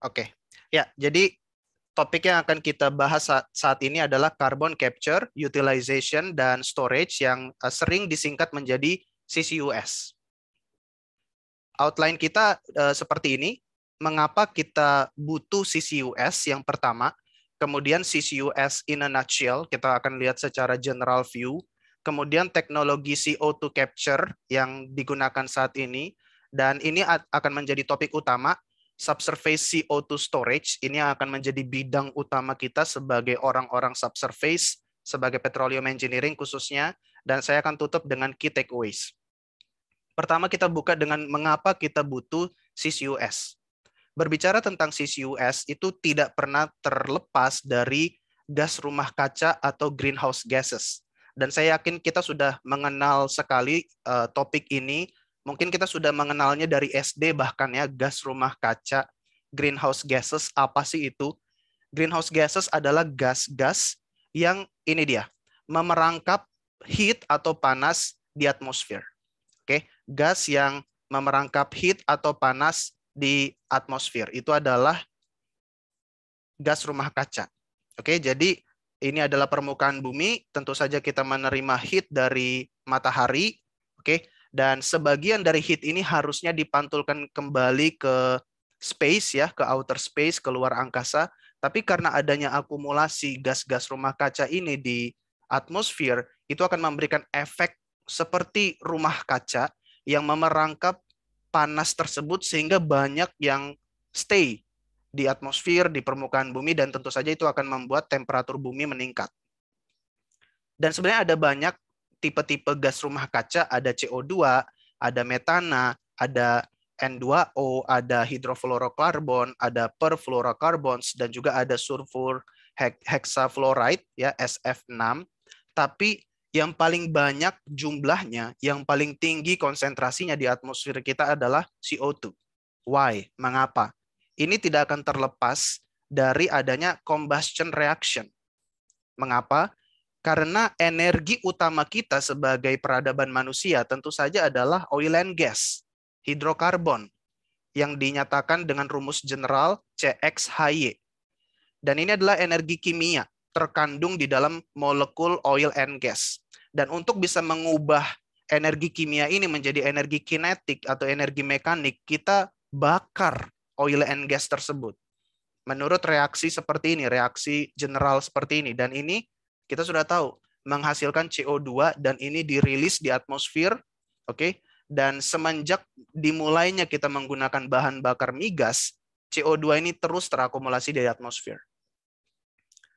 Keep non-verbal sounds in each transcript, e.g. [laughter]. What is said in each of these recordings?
Oke. Okay. Ya, jadi topik yang akan kita bahas saat, ini adalah carbon capture, utilization dan storage yang eh, sering disingkat menjadi CCUS. Outline kita uh, seperti ini. Mengapa kita butuh CCUS yang pertama? Kemudian CCUS in a nutshell, kita akan lihat secara general view. Kemudian teknologi CO2 capture yang digunakan saat ini dan ini akan menjadi topik utama subsurface CO2 storage ini yang akan menjadi bidang utama kita sebagai orang-orang subsurface, sebagai petroleum engineering khususnya, dan saya akan tutup dengan key takeaways. Pertama kita buka dengan mengapa kita butuh CCUS. Berbicara tentang CCUS itu tidak pernah terlepas dari gas rumah kaca atau greenhouse gases. Dan saya yakin kita sudah mengenal sekali uh, topik ini Mungkin kita sudah mengenalnya dari SD bahkan ya, gas rumah kaca, greenhouse gases, apa sih itu? Greenhouse gases adalah gas-gas yang ini dia, memerangkap heat atau panas di atmosfer. Oke, gas yang memerangkap heat atau panas di atmosfer itu adalah gas rumah kaca. Oke, jadi ini adalah permukaan bumi, tentu saja kita menerima heat dari matahari, oke. Dan sebagian dari heat ini harusnya dipantulkan kembali ke space ya, ke outer space, ke luar angkasa. Tapi karena adanya akumulasi gas-gas rumah kaca ini di atmosfer, itu akan memberikan efek seperti rumah kaca yang memerangkap panas tersebut sehingga banyak yang stay di atmosfer, di permukaan bumi, dan tentu saja itu akan membuat temperatur bumi meningkat. Dan sebenarnya ada banyak tipe-tipe gas rumah kaca ada CO2, ada metana, ada N2O, ada hidrofluorokarbon, ada perfluorokarbons, dan juga ada sulfur hexafluoride, ya SF6. Tapi yang paling banyak jumlahnya, yang paling tinggi konsentrasinya di atmosfer kita adalah CO2. Why? Mengapa? Ini tidak akan terlepas dari adanya combustion reaction. Mengapa? Karena energi utama kita sebagai peradaban manusia tentu saja adalah oil and gas, hidrokarbon, yang dinyatakan dengan rumus general CXHY. Dan ini adalah energi kimia terkandung di dalam molekul oil and gas. Dan untuk bisa mengubah energi kimia ini menjadi energi kinetik atau energi mekanik, kita bakar oil and gas tersebut menurut reaksi seperti ini, reaksi general seperti ini, dan ini kita sudah tahu menghasilkan CO2 dan ini dirilis di atmosfer, oke? Okay? Dan semenjak dimulainya kita menggunakan bahan bakar migas, CO2 ini terus terakumulasi di atmosfer.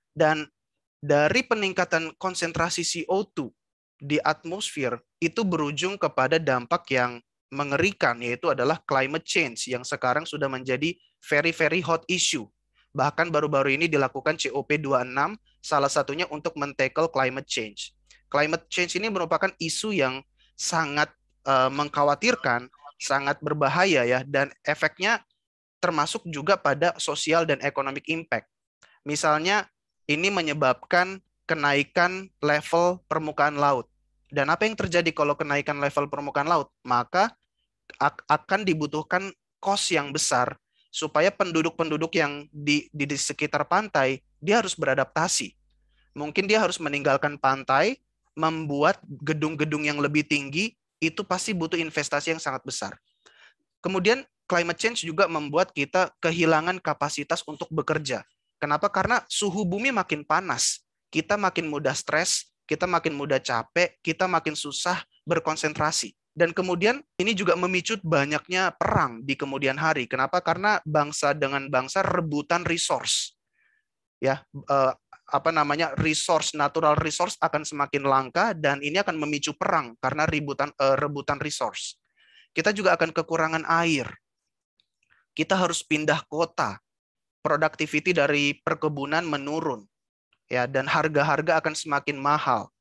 Dan dari peningkatan konsentrasi CO2 di atmosfer itu berujung kepada dampak yang mengerikan yaitu adalah climate change yang sekarang sudah menjadi very very hot issue. Bahkan baru-baru ini dilakukan COP26 salah satunya untuk men climate change. Climate change ini merupakan isu yang sangat uh, mengkhawatirkan, sangat berbahaya ya dan efeknya termasuk juga pada sosial dan economic impact. Misalnya ini menyebabkan kenaikan level permukaan laut. Dan apa yang terjadi kalau kenaikan level permukaan laut? Maka akan dibutuhkan kos yang besar supaya penduduk-penduduk yang di, di, di sekitar pantai dia harus beradaptasi. Mungkin dia harus meninggalkan pantai, membuat gedung-gedung yang lebih tinggi, itu pasti butuh investasi yang sangat besar. Kemudian climate change juga membuat kita kehilangan kapasitas untuk bekerja. Kenapa? Karena suhu bumi makin panas, kita makin mudah stres, kita makin mudah capek, kita makin susah berkonsentrasi dan kemudian ini juga memicu banyaknya perang di kemudian hari. Kenapa? Karena bangsa dengan bangsa rebutan resource. Ya, eh, apa namanya? resource natural resource akan semakin langka dan ini akan memicu perang karena rebutan eh, rebutan resource. Kita juga akan kekurangan air. Kita harus pindah kota. Productivity dari perkebunan menurun. Ya, dan harga-harga akan semakin mahal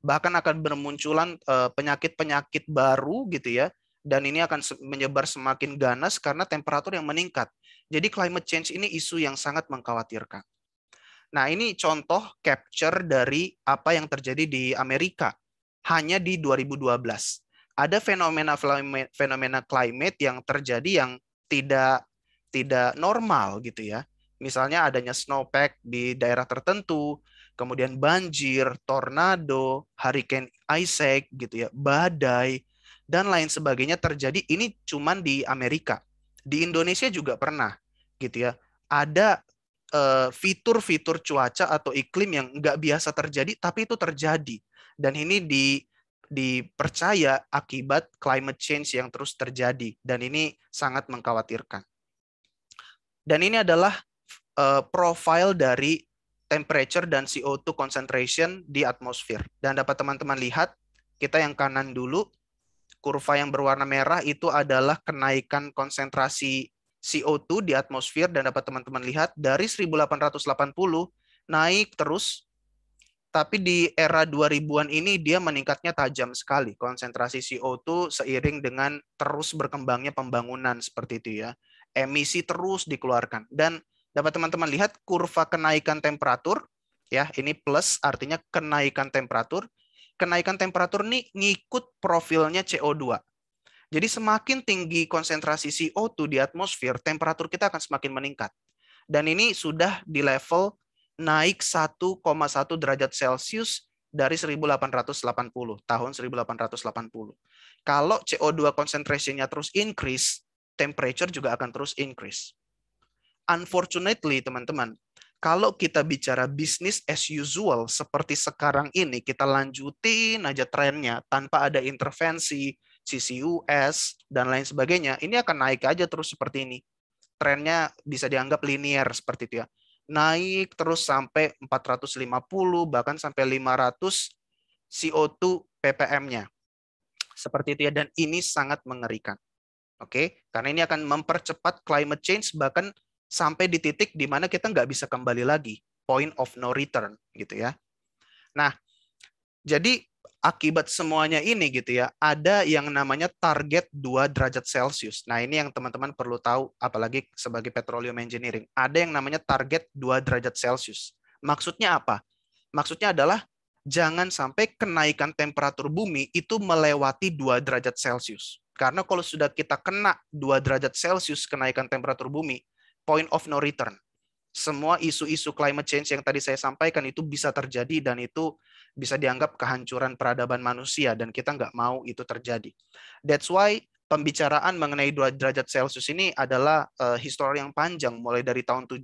bahkan akan bermunculan eh, penyakit-penyakit baru gitu ya dan ini akan menyebar semakin ganas karena temperatur yang meningkat. Jadi climate change ini isu yang sangat mengkhawatirkan. Nah, ini contoh capture dari apa yang terjadi di Amerika hanya di 2012. Ada fenomena fenomena climate yang terjadi yang tidak tidak normal gitu ya. Misalnya adanya snowpack di daerah tertentu, kemudian banjir, tornado, hurricane Isaac gitu ya, badai dan lain sebagainya terjadi ini cuman di Amerika. Di Indonesia juga pernah gitu ya. Ada eh, fitur-fitur uh, cuaca atau iklim yang nggak biasa terjadi tapi itu terjadi dan ini di dipercaya akibat climate change yang terus terjadi dan ini sangat mengkhawatirkan. Dan ini adalah eh, profil dari temperature dan CO2 concentration di atmosfer. Dan dapat teman-teman lihat, kita yang kanan dulu, kurva yang berwarna merah itu adalah kenaikan konsentrasi CO2 di atmosfer dan dapat teman-teman lihat dari 1880 naik terus tapi di era 2000-an ini dia meningkatnya tajam sekali konsentrasi CO2 seiring dengan terus berkembangnya pembangunan seperti itu ya. Emisi terus dikeluarkan dan dapat teman-teman lihat kurva kenaikan temperatur ya ini plus artinya kenaikan temperatur kenaikan temperatur ini ngikut profilnya CO2 jadi semakin tinggi konsentrasi CO2 di atmosfer temperatur kita akan semakin meningkat dan ini sudah di level naik 1,1 derajat celcius dari 1880 tahun 1880 kalau CO2 konsentrasinya terus increase temperature juga akan terus increase Unfortunately, teman-teman, kalau kita bicara bisnis as usual seperti sekarang ini, kita lanjutin aja trennya tanpa ada intervensi, CCUS, dan lain sebagainya, ini akan naik aja terus seperti ini. Trennya bisa dianggap linier seperti itu ya. Naik terus sampai 450, bahkan sampai 500 CO2 ppm-nya. Seperti itu ya, dan ini sangat mengerikan. Oke, karena ini akan mempercepat climate change, bahkan sampai di titik di mana kita nggak bisa kembali lagi, point of no return gitu ya. Nah, jadi akibat semuanya ini gitu ya, ada yang namanya target 2 derajat Celcius. Nah, ini yang teman-teman perlu tahu apalagi sebagai petroleum engineering. Ada yang namanya target 2 derajat Celcius. Maksudnya apa? Maksudnya adalah jangan sampai kenaikan temperatur bumi itu melewati 2 derajat Celcius. Karena kalau sudah kita kena 2 derajat Celcius kenaikan temperatur bumi, point of no return. Semua isu-isu climate change yang tadi saya sampaikan itu bisa terjadi dan itu bisa dianggap kehancuran peradaban manusia dan kita nggak mau itu terjadi. That's why pembicaraan mengenai dua derajat Celcius ini adalah uh, histori yang panjang mulai dari tahun 75,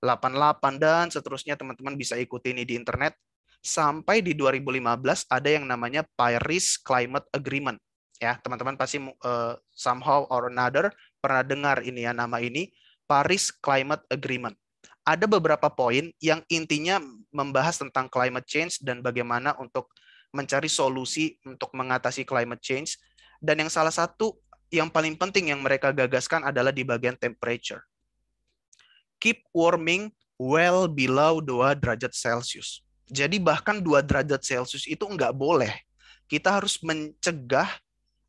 88 dan seterusnya teman-teman bisa ikuti ini di internet sampai di 2015 ada yang namanya Paris Climate Agreement. Ya, teman-teman pasti uh, somehow or another pernah dengar ini ya nama ini Paris Climate Agreement. Ada beberapa poin yang intinya membahas tentang climate change dan bagaimana untuk mencari solusi untuk mengatasi climate change. Dan yang salah satu yang paling penting yang mereka gagaskan adalah di bagian temperature. Keep warming well below 2 derajat Celcius. Jadi bahkan 2 derajat Celcius itu nggak boleh. Kita harus mencegah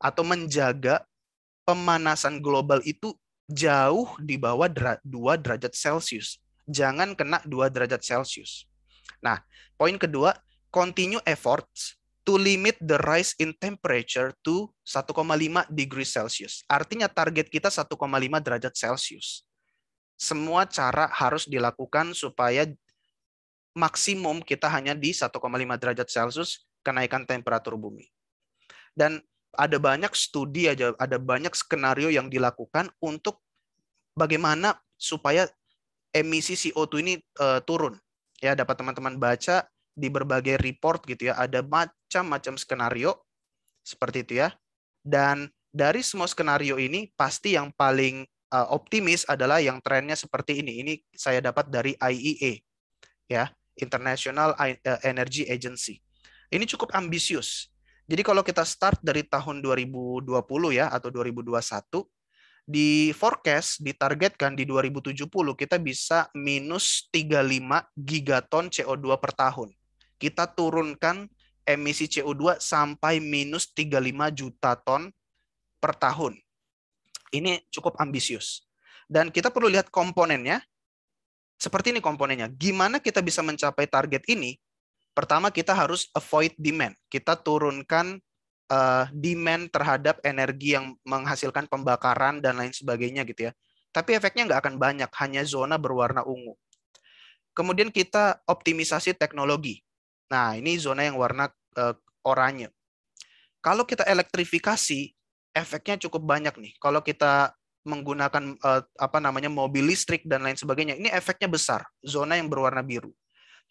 atau menjaga pemanasan global itu jauh di bawah dua 2 derajat Celcius. Jangan kena 2 derajat Celcius. Nah, poin kedua, continue efforts to limit the rise in temperature to 1,5 degree Celcius. Artinya target kita 1,5 derajat Celcius. Semua cara harus dilakukan supaya maksimum kita hanya di 1,5 derajat Celcius kenaikan temperatur bumi. Dan ada banyak studi aja, ada banyak skenario yang dilakukan untuk bagaimana supaya emisi CO2 ini uh, turun. Ya, dapat teman-teman baca di berbagai report gitu ya, ada macam-macam skenario seperti itu ya. Dan dari semua skenario ini pasti yang paling uh, optimis adalah yang trennya seperti ini. Ini saya dapat dari IEA ya, International eh, Energy Agency. Ini cukup ambisius jadi kalau kita start dari tahun 2020 ya atau 2021 di forecast ditargetkan di 2070 kita bisa minus 35 gigaton CO2 per tahun. Kita turunkan emisi CO2 sampai minus 35 juta ton per tahun. Ini cukup ambisius. Dan kita perlu lihat komponennya. Seperti ini komponennya. Gimana kita bisa mencapai target ini? Pertama kita harus avoid demand. Kita turunkan uh, demand terhadap energi yang menghasilkan pembakaran dan lain sebagainya gitu ya. Tapi efeknya nggak akan banyak, hanya zona berwarna ungu. Kemudian kita optimisasi teknologi. Nah ini zona yang warna uh, oranye. Kalau kita elektrifikasi, efeknya cukup banyak nih. Kalau kita menggunakan uh, apa namanya mobil listrik dan lain sebagainya, ini efeknya besar. Zona yang berwarna biru.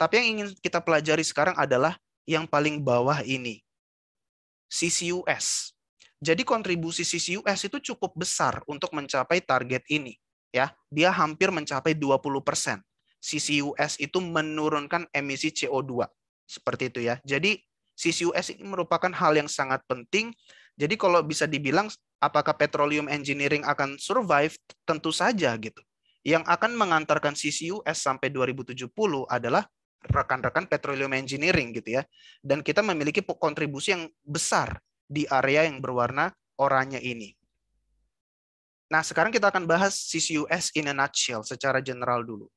Tapi yang ingin kita pelajari sekarang adalah yang paling bawah ini. CCUS. Jadi kontribusi CCUS itu cukup besar untuk mencapai target ini, ya. Dia hampir mencapai 20%. CCUS itu menurunkan emisi CO2. Seperti itu ya. Jadi CCUS ini merupakan hal yang sangat penting. Jadi kalau bisa dibilang apakah petroleum engineering akan survive? Tentu saja gitu. Yang akan mengantarkan CCUS sampai 2070 adalah rekan-rekan petroleum engineering gitu ya. Dan kita memiliki kontribusi yang besar di area yang berwarna oranye ini. Nah, sekarang kita akan bahas CCUS in a nutshell secara general dulu.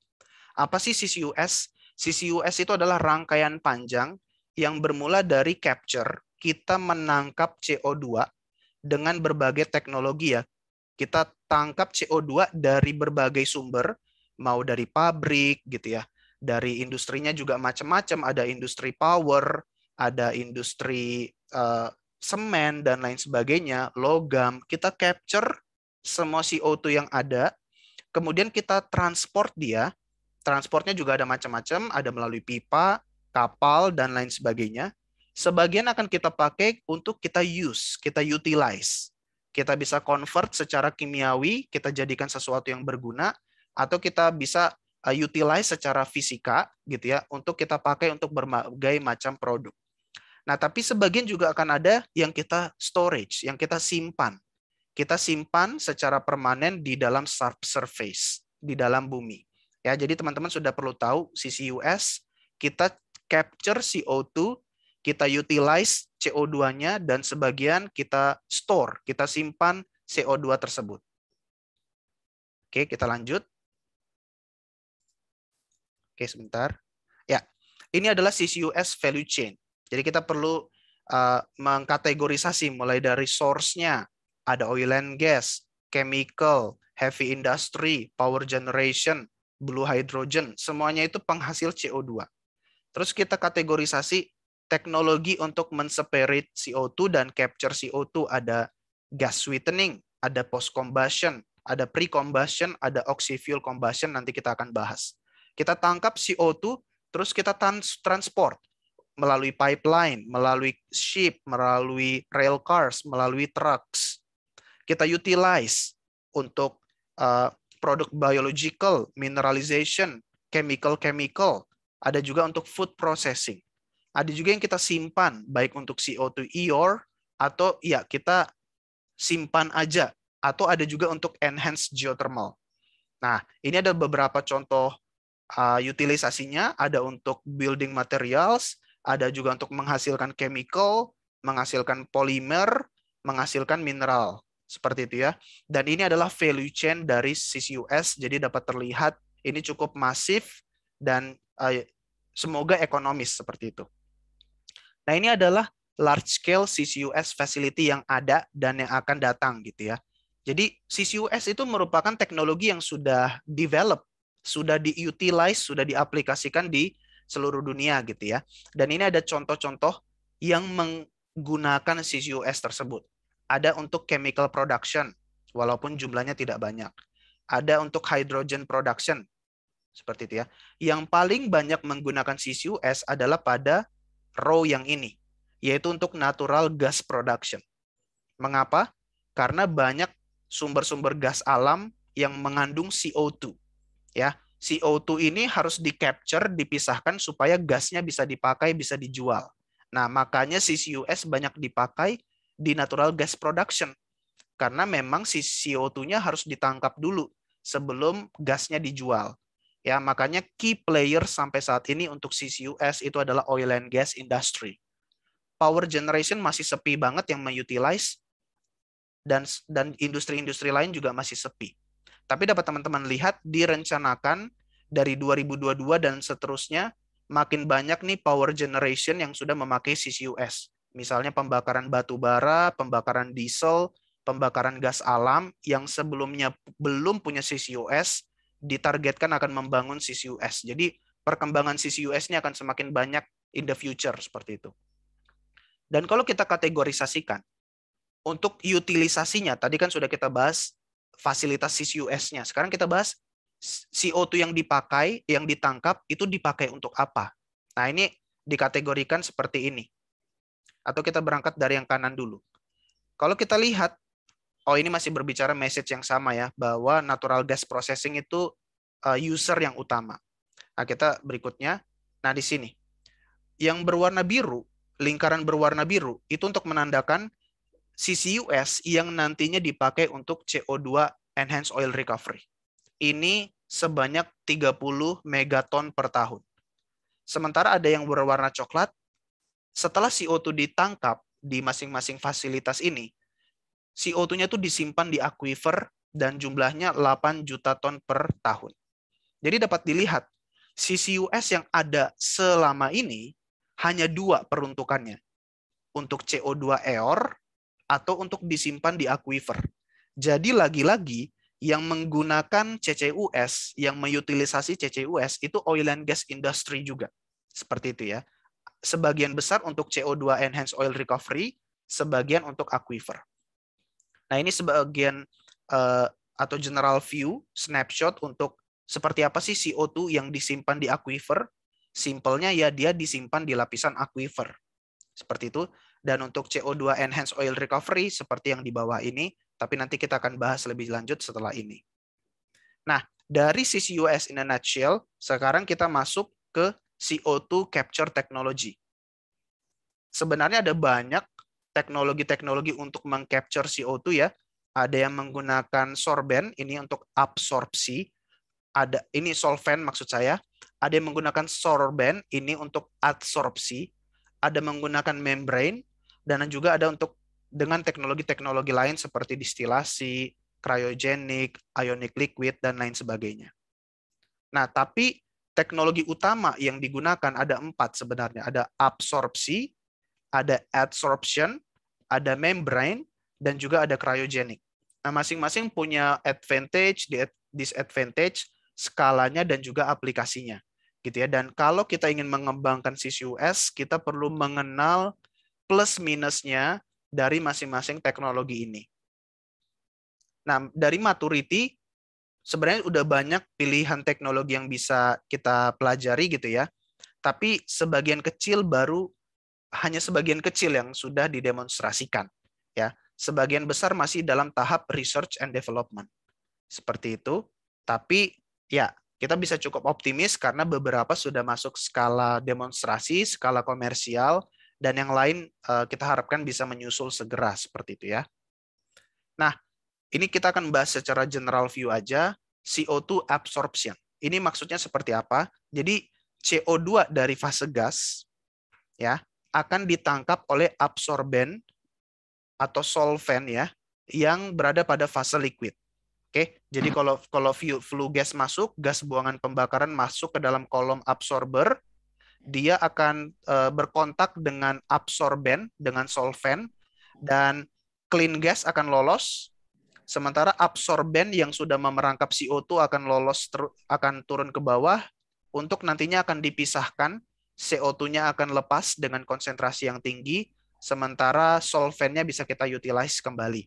Apa sih CCUS? CCUS itu adalah rangkaian panjang yang bermula dari capture, kita menangkap CO2 dengan berbagai teknologi ya. Kita tangkap CO2 dari berbagai sumber, mau dari pabrik gitu ya, dari industrinya juga macam-macam ada industri power ada industri uh, semen dan lain sebagainya logam kita capture semua CO2 yang ada kemudian kita transport dia transportnya juga ada macam-macam ada melalui pipa kapal dan lain sebagainya sebagian akan kita pakai untuk kita use, kita utilize. Kita bisa convert secara kimiawi, kita jadikan sesuatu yang berguna, atau kita bisa Uh, utilize secara fisika gitu ya untuk kita pakai untuk berbagai macam produk. Nah, tapi sebagian juga akan ada yang kita storage, yang kita simpan. Kita simpan secara permanen di dalam subsurface di dalam bumi. Ya, jadi teman-teman sudah perlu tahu CCUS, kita capture CO2, kita utilize CO2-nya dan sebagian kita store, kita simpan CO2 tersebut. Oke, kita lanjut. Oke, sebentar. Ya, ini adalah CCUS value chain. Jadi kita perlu uh, mengkategorisasi mulai dari source-nya. Ada oil and gas, chemical, heavy industry, power generation, blue hydrogen. Semuanya itu penghasil CO2. Terus kita kategorisasi teknologi untuk menseparate CO2 dan capture CO2. Ada gas sweetening, ada post combustion, ada pre combustion, ada oxy fuel combustion nanti kita akan bahas. Kita tangkap CO2, terus kita trans transport melalui pipeline, melalui ship, melalui rail cars, melalui trucks. Kita utilize untuk uh, produk biological, mineralization, chemical-chemical. Ada juga untuk food processing. Ada juga yang kita simpan, baik untuk CO2 EOR, atau ya kita simpan aja. Atau ada juga untuk enhanced geothermal. Nah, ini ada beberapa contoh uh, utilisasinya ada untuk building materials, ada juga untuk menghasilkan chemical, menghasilkan polimer, menghasilkan mineral. Seperti itu ya. Dan ini adalah value chain dari CCUS, jadi dapat terlihat ini cukup masif dan uh, semoga ekonomis seperti itu. Nah ini adalah large scale CCUS facility yang ada dan yang akan datang gitu ya. Jadi CCUS itu merupakan teknologi yang sudah develop sudah diutilize, sudah diaplikasikan di seluruh dunia gitu ya. Dan ini ada contoh-contoh yang menggunakan CCUS tersebut. Ada untuk chemical production, walaupun jumlahnya tidak banyak. Ada untuk hydrogen production, seperti itu ya. Yang paling banyak menggunakan CCUS adalah pada row yang ini, yaitu untuk natural gas production. Mengapa? Karena banyak sumber-sumber gas alam yang mengandung CO2 ya CO2 ini harus di capture dipisahkan supaya gasnya bisa dipakai bisa dijual nah makanya CCUS banyak dipakai di natural gas production karena memang si CO2-nya harus ditangkap dulu sebelum gasnya dijual ya makanya key player sampai saat ini untuk CCUS itu adalah oil and gas industry power generation masih sepi banget yang mengutilize dan dan industri-industri lain juga masih sepi tapi dapat teman-teman lihat direncanakan dari 2022 dan seterusnya makin banyak nih power generation yang sudah memakai CCUS. Misalnya pembakaran batu bara, pembakaran diesel, pembakaran gas alam yang sebelumnya belum punya CCUS ditargetkan akan membangun CCUS. Jadi perkembangan CCUS ini akan semakin banyak in the future seperti itu. Dan kalau kita kategorisasikan untuk utilisasinya tadi kan sudah kita bahas fasilitas CCUS-nya. Sekarang kita bahas CO2 yang dipakai, yang ditangkap itu dipakai untuk apa. Nah, ini dikategorikan seperti ini. Atau kita berangkat dari yang kanan dulu. Kalau kita lihat, oh ini masih berbicara message yang sama ya, bahwa natural gas processing itu eh, user yang utama. Nah, kita berikutnya. Nah, di sini. Yang berwarna biru, lingkaran berwarna biru, itu untuk menandakan CCUS yang nantinya dipakai untuk CO2 Enhanced Oil Recovery. Ini sebanyak 30 megaton per tahun. Sementara ada yang berwarna coklat, setelah CO2 ditangkap di masing-masing fasilitas ini, CO2-nya itu disimpan di aquifer dan jumlahnya 8 juta ton per tahun. Jadi dapat dilihat, CCUS yang ada selama ini hanya dua peruntukannya. Untuk CO2 EOR atau untuk disimpan di aquifer. Jadi lagi-lagi yang menggunakan CCUS, yang mengutilisasi CCUS itu oil and gas industry juga. Seperti itu ya. Sebagian besar untuk CO2 enhanced oil recovery, sebagian untuk aquifer. Nah, ini sebagian uh, atau general view snapshot untuk seperti apa sih CO2 yang disimpan di aquifer? Simpelnya ya dia disimpan di lapisan aquifer. Seperti itu dan untuk CO2 Enhanced Oil Recovery seperti yang di bawah ini, tapi nanti kita akan bahas lebih lanjut setelah ini. Nah, dari CCUS in a nutshell, sekarang kita masuk ke CO2 capture technology. Sebenarnya ada banyak teknologi-teknologi untuk mengcapture CO2 ya. Ada yang menggunakan sorben, ini untuk absorpsi. Ada ini solvent maksud saya. Ada yang menggunakan sorben, ini untuk adsorpsi. Ada menggunakan membrane, dan juga ada untuk dengan teknologi-teknologi lain seperti distilasi, cryogenic, ionic liquid, dan lain sebagainya. Nah, tapi teknologi utama yang digunakan ada empat sebenarnya. Ada absorpsi, ada adsorption, ada membrane, dan juga ada cryogenic. Nah, masing-masing punya advantage, disadvantage, skalanya, dan juga aplikasinya. gitu ya. Dan kalau kita ingin mengembangkan CCUS, kita perlu mengenal plus minusnya dari masing-masing teknologi ini. Nah, dari maturity sebenarnya udah banyak pilihan teknologi yang bisa kita pelajari gitu ya. Tapi sebagian kecil baru hanya sebagian kecil yang sudah didemonstrasikan ya. Sebagian besar masih dalam tahap research and development. Seperti itu. Tapi ya, kita bisa cukup optimis karena beberapa sudah masuk skala demonstrasi, skala komersial dan yang lain eh, kita harapkan bisa menyusul segera seperti itu ya. Nah, ini kita akan bahas secara general view aja CO2 absorption. Ini maksudnya seperti apa? Jadi CO2 dari fase gas ya akan ditangkap oleh absorben atau solvent ya yang berada pada fase liquid. Oke, jadi hmm. kalau kalau fuel gas masuk, gas buangan pembakaran masuk ke dalam kolom absorber, dia akan uh, berkontak dengan absorben dengan solven dan clean gas akan lolos sementara absorben yang sudah memerangkap CO2 akan lolos akan turun ke bawah untuk nantinya akan dipisahkan CO2-nya akan lepas dengan konsentrasi yang tinggi sementara solvennya bisa kita utilize kembali.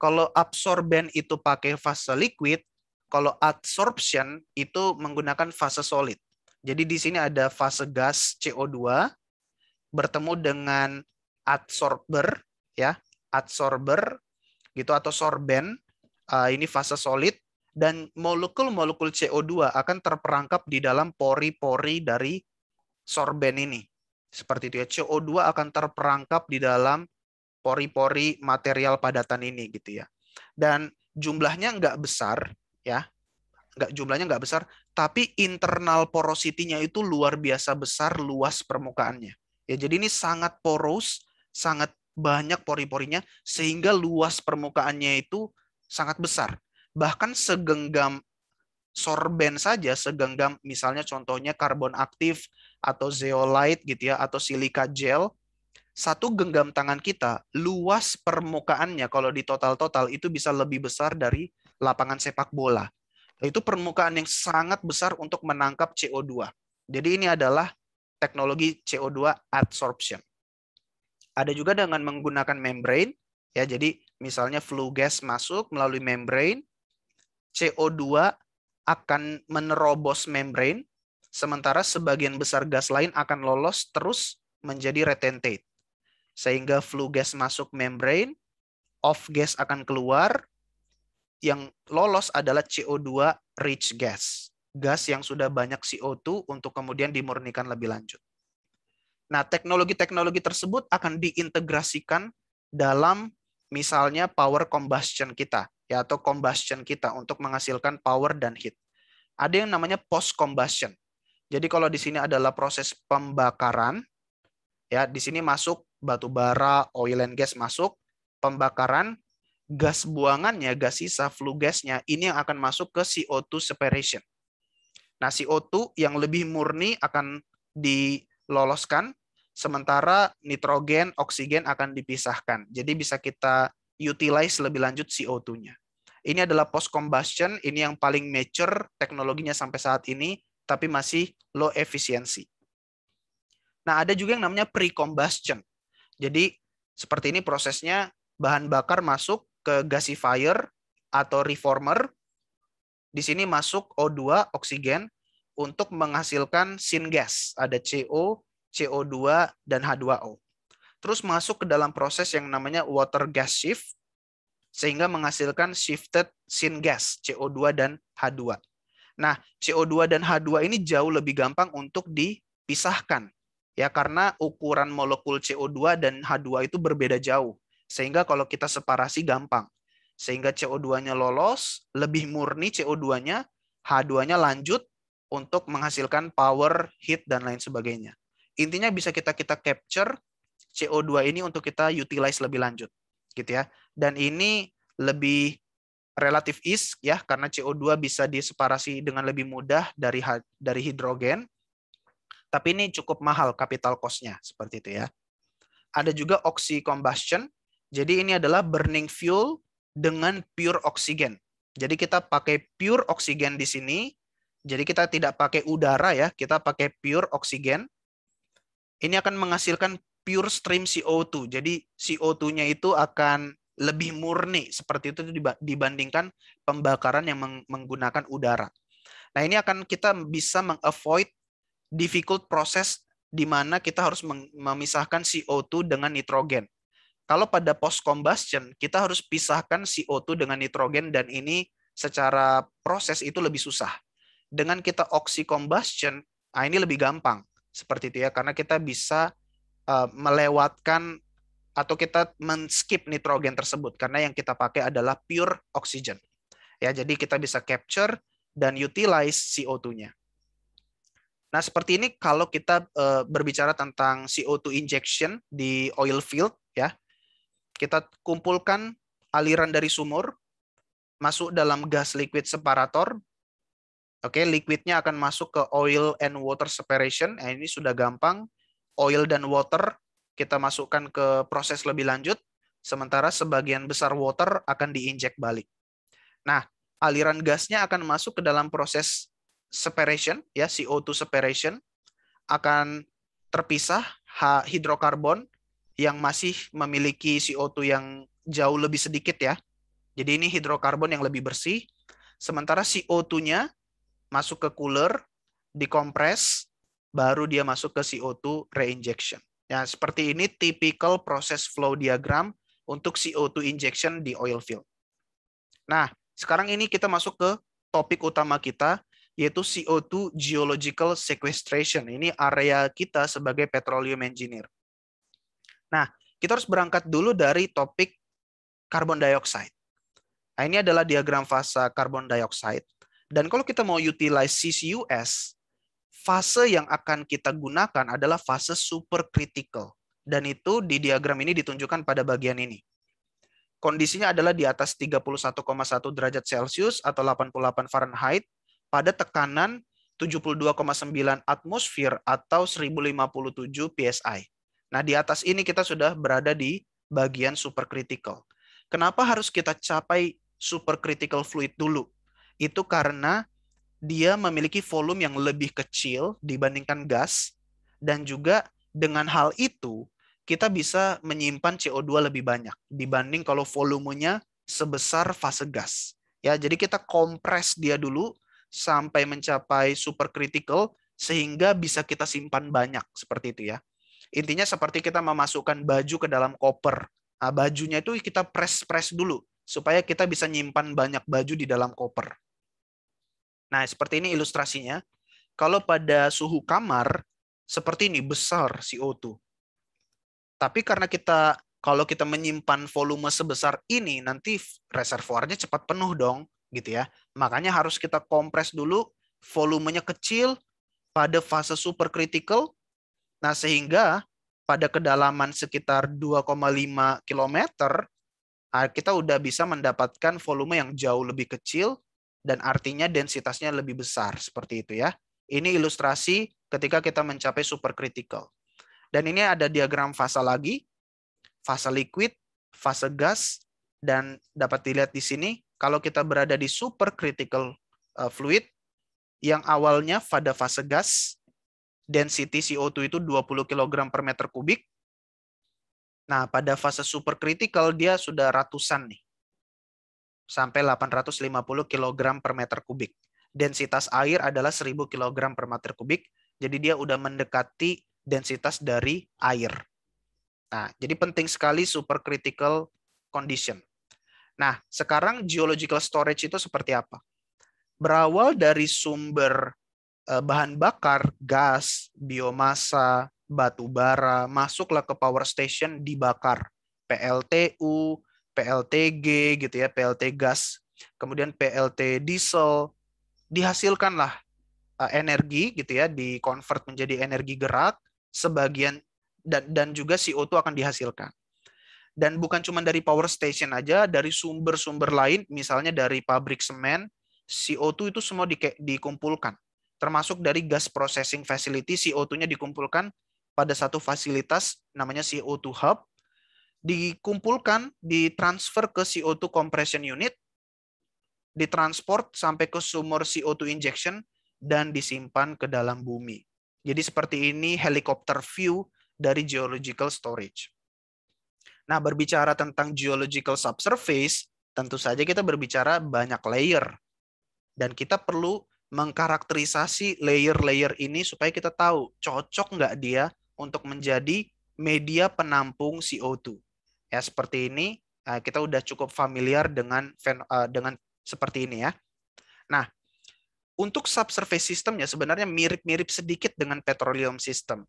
Kalau absorben itu pakai fase liquid, kalau adsorption itu menggunakan fase solid. Jadi di sini ada fase gas CO2 bertemu dengan adsorber ya, adsorber gitu atau sorben. Uh, ini fase solid dan molekul-molekul CO2 akan terperangkap di dalam pori-pori dari sorben ini. Seperti itu ya. CO2 akan terperangkap di dalam pori-pori material padatan ini gitu ya. Dan jumlahnya nggak besar ya nggak jumlahnya nggak besar, tapi internal porositinya itu luar biasa besar, luas permukaannya. Ya, jadi ini sangat poros, sangat banyak pori-porinya sehingga luas permukaannya itu sangat besar. Bahkan segenggam sorben saja, segenggam misalnya contohnya karbon aktif atau zeolite gitu ya atau silika gel, satu genggam tangan kita luas permukaannya kalau di total-total itu bisa lebih besar dari lapangan sepak bola. Itu permukaan yang sangat besar untuk menangkap CO2. Jadi ini adalah teknologi CO2 adsorption. Ada juga dengan menggunakan membrane, ya jadi misalnya flue gas masuk melalui membrane, CO2 akan menerobos membrane, sementara sebagian besar gas lain akan lolos terus menjadi retentate. Sehingga flue gas masuk membrane, off gas akan keluar, yang lolos adalah CO2 rich gas, gas yang sudah banyak CO2 untuk kemudian dimurnikan lebih lanjut. Nah, teknologi-teknologi tersebut akan diintegrasikan dalam misalnya power combustion kita, ya atau combustion kita untuk menghasilkan power dan heat. Ada yang namanya post combustion. Jadi kalau di sini adalah proses pembakaran, ya di sini masuk batu bara, oil and gas masuk, pembakaran, gas buangannya, gas sisa, flue gasnya, ini yang akan masuk ke CO2 separation. Nah, CO2 yang lebih murni akan diloloskan, sementara nitrogen, oksigen akan dipisahkan. Jadi bisa kita utilize lebih lanjut CO2-nya. Ini adalah post combustion, ini yang paling mature teknologinya sampai saat ini, tapi masih low efficiency. Nah, ada juga yang namanya pre-combustion. Jadi seperti ini prosesnya bahan bakar masuk, ke gasifier atau reformer. Di sini masuk O2 oksigen untuk menghasilkan syngas, ada CO, CO2 dan H2O. Terus masuk ke dalam proses yang namanya water gas shift sehingga menghasilkan shifted syngas CO2 dan H2. Nah, CO2 dan H2 ini jauh lebih gampang untuk dipisahkan ya karena ukuran molekul CO2 dan H2 itu berbeda jauh. Sehingga kalau kita separasi gampang. Sehingga CO2-nya lolos, lebih murni CO2-nya, H2-nya lanjut untuk menghasilkan power, heat, dan lain sebagainya. Intinya bisa kita kita capture CO2 ini untuk kita utilize lebih lanjut. gitu ya. Dan ini lebih relatif is ya karena CO2 bisa diseparasi dengan lebih mudah dari dari hidrogen. Tapi ini cukup mahal capital cost-nya seperti itu ya. Ada juga oxy combustion jadi ini adalah burning fuel dengan pure oksigen. Jadi kita pakai pure oksigen di sini. Jadi kita tidak pakai udara ya, kita pakai pure oksigen. Ini akan menghasilkan pure stream CO2. Jadi CO2-nya itu akan lebih murni seperti itu dibandingkan pembakaran yang menggunakan udara. Nah, ini akan kita bisa mengavoid difficult process di mana kita harus memisahkan CO2 dengan nitrogen. Kalau pada post combustion, kita harus pisahkan CO2 dengan nitrogen dan ini secara proses itu lebih susah. Dengan kita oxy combustion, nah ini lebih gampang seperti itu ya karena kita bisa uh, melewatkan atau kita men-skip nitrogen tersebut karena yang kita pakai adalah pure oxygen. Ya, jadi kita bisa capture dan utilize CO2-nya. Nah, seperti ini kalau kita uh, berbicara tentang CO2 injection di oil field ya. Kita kumpulkan aliran dari sumur masuk dalam gas liquid separator. Oke, okay, liquidnya akan masuk ke oil and water separation. Nah, ini sudah gampang. Oil dan water kita masukkan ke proses lebih lanjut. Sementara sebagian besar water akan diinjek balik. Nah, aliran gasnya akan masuk ke dalam proses separation, ya CO2 separation akan terpisah hidrokarbon yang masih memiliki CO2 yang jauh lebih sedikit ya. Jadi ini hidrokarbon yang lebih bersih. Sementara CO2-nya masuk ke cooler, dikompres, baru dia masuk ke CO2 reinjection. Ya, seperti ini typical process flow diagram untuk CO2 injection di oil field. Nah, sekarang ini kita masuk ke topik utama kita, yaitu CO2 geological sequestration. Ini area kita sebagai petroleum engineer. Nah, kita harus berangkat dulu dari topik karbon dioxide. Nah, ini adalah diagram fase karbon dioxide. Dan kalau kita mau utilize CCUS, fase yang akan kita gunakan adalah fase supercritical. Dan itu di diagram ini ditunjukkan pada bagian ini. Kondisinya adalah di atas 31,1 derajat Celcius atau 88 Fahrenheit pada tekanan 72,9 atmosfer atau 1057 psi. Nah, di atas ini kita sudah berada di bagian supercritical. Kenapa harus kita capai supercritical fluid dulu? Itu karena dia memiliki volume yang lebih kecil dibandingkan gas dan juga dengan hal itu kita bisa menyimpan CO2 lebih banyak dibanding kalau volumenya sebesar fase gas. Ya, jadi kita kompres dia dulu sampai mencapai supercritical sehingga bisa kita simpan banyak seperti itu ya. Intinya seperti kita memasukkan baju ke dalam koper. Nah, bajunya itu kita press-press dulu supaya kita bisa nyimpan banyak baju di dalam koper. Nah, seperti ini ilustrasinya. Kalau pada suhu kamar seperti ini besar CO2. Tapi karena kita kalau kita menyimpan volume sebesar ini nanti reservoirnya cepat penuh dong gitu ya. Makanya harus kita kompres dulu volumenya kecil pada fase supercritical Nah, sehingga pada kedalaman sekitar 2,5 km, ah, kita udah bisa mendapatkan volume yang jauh lebih kecil dan artinya densitasnya lebih besar, seperti itu ya. Ini ilustrasi ketika kita mencapai supercritical. Dan ini ada diagram fase lagi, fase liquid, fase gas, dan dapat dilihat di sini, kalau kita berada di supercritical eh, fluid, yang awalnya pada fase gas, density CO2 itu 20 kg per meter kubik. Nah, pada fase superkritikal dia sudah ratusan nih. Sampai 850 kg per meter kubik. Densitas air adalah 1000 kg per meter kubik. Jadi dia udah mendekati densitas dari air. Nah, jadi penting sekali supercritical condition. Nah, sekarang geological storage itu seperti apa? Berawal dari sumber Eh, bahan bakar gas, biomasa, batu bara masuklah ke power station dibakar. PLTU, PLTG gitu ya, PLT gas, kemudian PLT diesel dihasilkanlah eh, energi gitu ya di menjadi energi gerak sebagian dan dan juga CO2 akan dihasilkan. Dan bukan cuma dari power station aja, dari sumber-sumber lain misalnya dari pabrik semen, CO2 itu semua di, dikumpulkan termasuk dari gas processing facility CO2-nya dikumpulkan pada satu fasilitas namanya CO2 hub dikumpulkan ditransfer ke CO2 compression unit ditransport sampai ke sumur CO2 injection dan disimpan ke dalam bumi. Jadi seperti ini helikopter view dari geological storage. Nah, berbicara tentang geological subsurface, tentu saja kita berbicara banyak layer dan kita perlu mengkarakterisasi layer-layer ini supaya kita tahu cocok nggak dia untuk menjadi media penampung CO2. Ya seperti ini eh, kita udah cukup familiar dengan eh, dengan seperti ini ya. Nah untuk subsurface sistemnya sebenarnya mirip-mirip sedikit dengan petroleum system.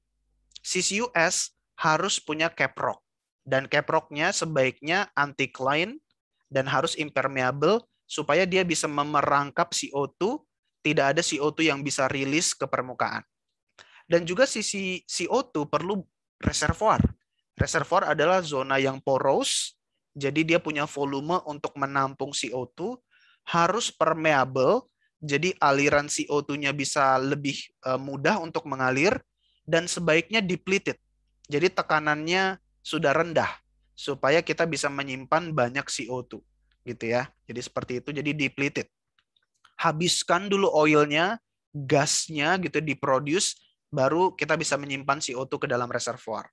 CCUS harus punya caprock dan caprocknya sebaiknya anticline dan harus impermeable supaya dia bisa memerangkap CO2 tidak ada CO2 yang bisa rilis ke permukaan. Dan juga sisi CO2 perlu reservoir. Reservoir adalah zona yang poros, jadi dia punya volume untuk menampung CO2, harus permeable, jadi aliran CO2-nya bisa lebih eh, mudah untuk mengalir, dan sebaiknya depleted. Jadi tekanannya sudah rendah, supaya kita bisa menyimpan banyak CO2 gitu ya. Jadi seperti itu, jadi depleted habiskan dulu oilnya, gasnya gitu di produce, baru kita bisa menyimpan CO2 ke dalam reservoir.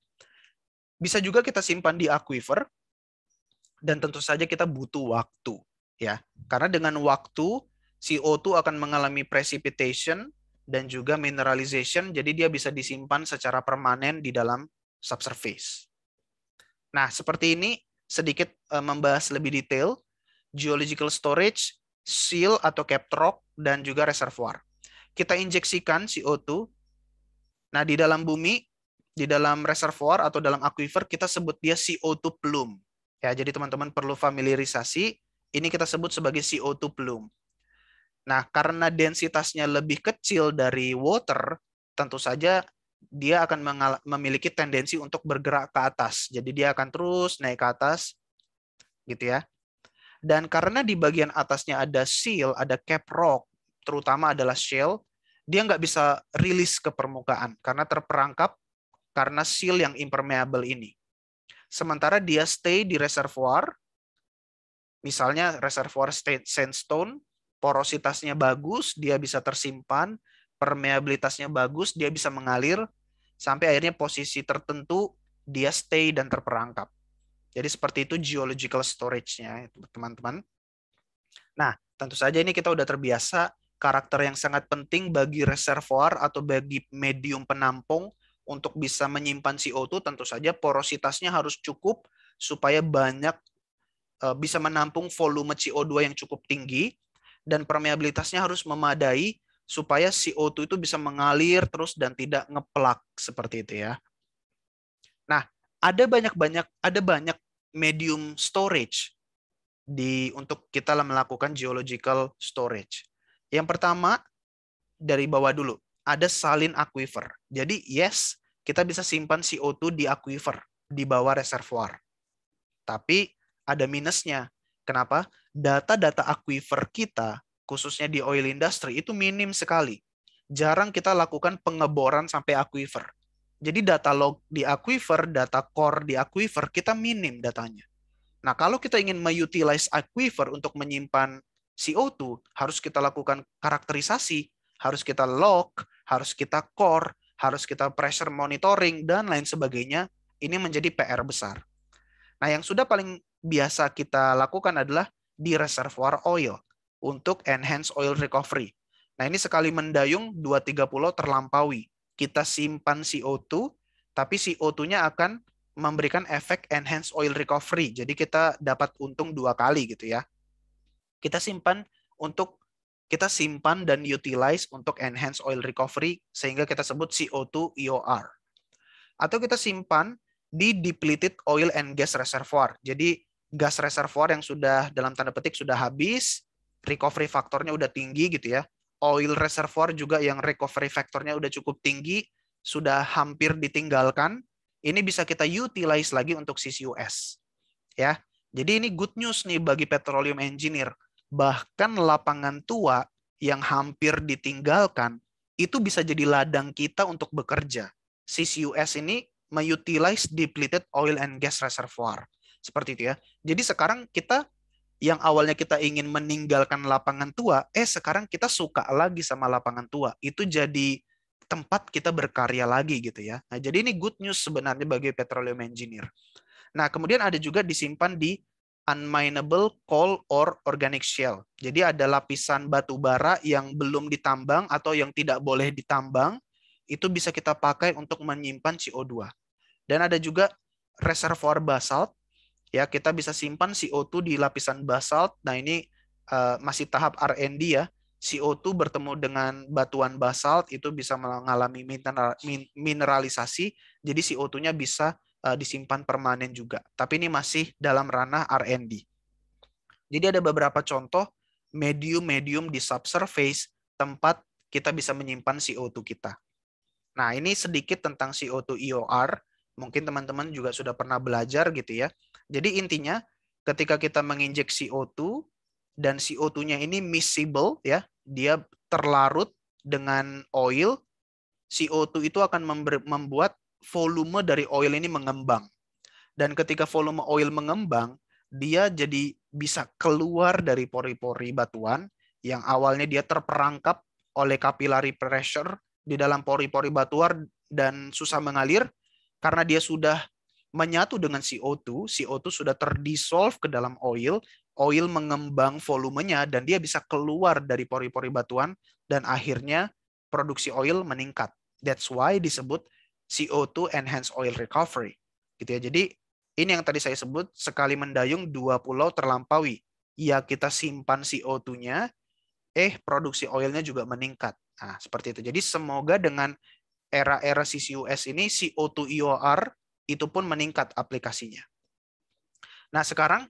Bisa juga kita simpan di aquifer, dan tentu saja kita butuh waktu. ya Karena dengan waktu, CO2 akan mengalami precipitation dan juga mineralization, jadi dia bisa disimpan secara permanen di dalam subsurface. Nah, seperti ini sedikit eh, membahas lebih detail geological storage seal atau caprock, dan juga reservoir. Kita injeksikan CO2. Nah, di dalam bumi, di dalam reservoir atau dalam aquifer, kita sebut dia CO2 plume. Ya, jadi teman-teman perlu familiarisasi. Ini kita sebut sebagai CO2 plume. Nah, karena densitasnya lebih kecil dari water, tentu saja dia akan memiliki tendensi untuk bergerak ke atas. Jadi dia akan terus naik ke atas gitu ya. Dan karena di bagian atasnya ada seal, ada cap rock, terutama adalah shell, dia nggak bisa rilis ke permukaan karena terperangkap karena seal yang impermeable ini. Sementara dia stay di reservoir, misalnya reservoir sandstone, porositasnya bagus, dia bisa tersimpan, permeabilitasnya bagus, dia bisa mengalir, sampai akhirnya posisi tertentu dia stay dan terperangkap. Jadi seperti itu geological storage-nya, teman-teman. Nah, tentu saja ini kita udah terbiasa karakter yang sangat penting bagi reservoir atau bagi medium penampung untuk bisa menyimpan CO2 tentu saja porositasnya harus cukup supaya banyak eh, bisa menampung volume CO2 yang cukup tinggi dan permeabilitasnya harus memadai supaya CO2 itu bisa mengalir terus dan tidak ngeplak seperti itu ya. Nah, ada banyak-banyak ada banyak medium storage di untuk kita melakukan geological storage. Yang pertama dari bawah dulu, ada salin aquifer. Jadi yes, kita bisa simpan CO2 di aquifer di bawah reservoir. Tapi ada minusnya. Kenapa? Data-data aquifer kita khususnya di oil industry itu minim sekali. Jarang kita lakukan pengeboran sampai aquifer. Jadi data log di aquifer, data core di aquifer kita minim datanya. Nah, kalau kita ingin mengutilize aquifer untuk menyimpan CO2, harus kita lakukan karakterisasi, harus kita log, harus kita core, harus kita pressure monitoring dan lain sebagainya. Ini menjadi PR besar. Nah, yang sudah paling biasa kita lakukan adalah di reservoir oil untuk enhance oil recovery. Nah, ini sekali mendayung pulau terlampaui kita simpan CO2, tapi CO2-nya akan memberikan efek enhanced oil recovery. Jadi kita dapat untung dua kali gitu ya. Kita simpan untuk kita simpan dan utilize untuk enhanced oil recovery sehingga kita sebut CO2 EOR. Atau kita simpan di depleted oil and gas reservoir. Jadi gas reservoir yang sudah dalam tanda petik sudah habis, recovery faktornya udah tinggi gitu ya oil reservoir juga yang recovery faktornya udah cukup tinggi, sudah hampir ditinggalkan. Ini bisa kita utilize lagi untuk CCUS, Ya. Jadi ini good news nih bagi petroleum engineer. Bahkan lapangan tua yang hampir ditinggalkan itu bisa jadi ladang kita untuk bekerja. CCUS ini mengutilize depleted oil and gas reservoir. Seperti itu ya. Jadi sekarang kita yang awalnya kita ingin meninggalkan lapangan tua, eh sekarang kita suka lagi sama lapangan tua. Itu jadi tempat kita berkarya lagi gitu ya. Nah, jadi ini good news sebenarnya bagi petroleum engineer. Nah, kemudian ada juga disimpan di unminable coal or organic shell. Jadi ada lapisan batu bara yang belum ditambang atau yang tidak boleh ditambang, itu bisa kita pakai untuk menyimpan CO2. Dan ada juga reservoir basalt ya kita bisa simpan CO2 di lapisan basalt. Nah ini uh, masih tahap R&D ya. CO2 bertemu dengan batuan basalt itu bisa mengalami mineralisasi, jadi CO2-nya bisa uh, disimpan permanen juga. Tapi ini masih dalam ranah R&D. Jadi ada beberapa contoh medium-medium di subsurface tempat kita bisa menyimpan CO2 kita. Nah, ini sedikit tentang CO2 EOR. Mungkin teman-teman juga sudah pernah belajar gitu ya. Jadi intinya ketika kita menginjek CO2 dan CO2-nya ini miscible ya, dia terlarut dengan oil, CO2 itu akan membuat volume dari oil ini mengembang. Dan ketika volume oil mengembang, dia jadi bisa keluar dari pori-pori batuan yang awalnya dia terperangkap oleh capillary pressure di dalam pori-pori batuan dan susah mengalir, karena dia sudah menyatu dengan CO2, CO2 sudah terdissolve ke dalam oil, oil mengembang volumenya dan dia bisa keluar dari pori-pori batuan dan akhirnya produksi oil meningkat. That's why disebut CO2 enhanced oil recovery. Gitu ya. Jadi ini yang tadi saya sebut sekali mendayung dua pulau terlampaui. Ya kita simpan CO2-nya, eh produksi oilnya juga meningkat. Nah, seperti itu. Jadi semoga dengan era-era CCUS ini CO2 EOR itu pun meningkat aplikasinya. Nah sekarang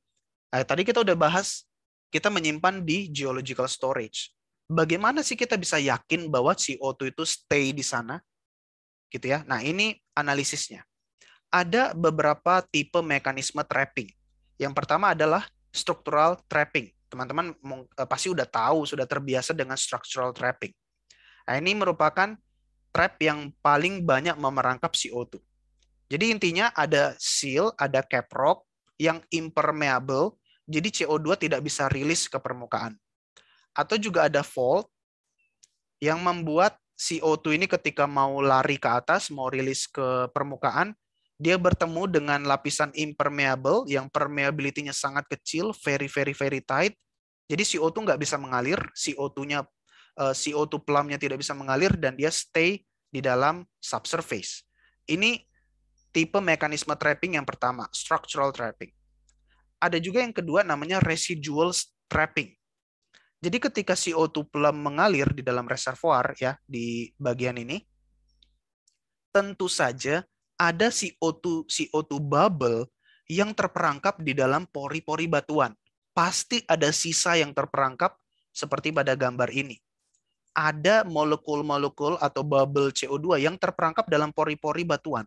eh, tadi kita udah bahas kita menyimpan di geological storage. Bagaimana sih kita bisa yakin bahwa CO2 itu stay di sana? Gitu ya. Nah, ini analisisnya. Ada beberapa tipe mekanisme trapping. Yang pertama adalah structural trapping. Teman-teman eh, pasti udah tahu, sudah terbiasa dengan structural trapping. Nah, ini merupakan trap yang paling banyak memerangkap CO2. Jadi intinya ada seal, ada cap rock yang impermeable, jadi CO2 tidak bisa rilis ke permukaan. Atau juga ada fault yang membuat CO2 ini ketika mau lari ke atas, mau rilis ke permukaan, dia bertemu dengan lapisan impermeable yang permeability-nya sangat kecil, very, very, very tight. Jadi CO2 nggak bisa mengalir, CO2-nya Eh, CO2 plumnya tidak bisa mengalir dan dia stay di dalam subsurface. Ini tipe mekanisme trapping yang pertama, structural trapping. Ada juga yang kedua namanya residual trapping. Jadi ketika CO2 plum mengalir di dalam reservoir ya di bagian ini, tentu saja ada CO2 CO2 bubble yang terperangkap di dalam pori-pori batuan. Pasti ada sisa yang terperangkap seperti pada gambar ini ada molekul-molekul atau bubble CO2 yang terperangkap dalam pori-pori batuan.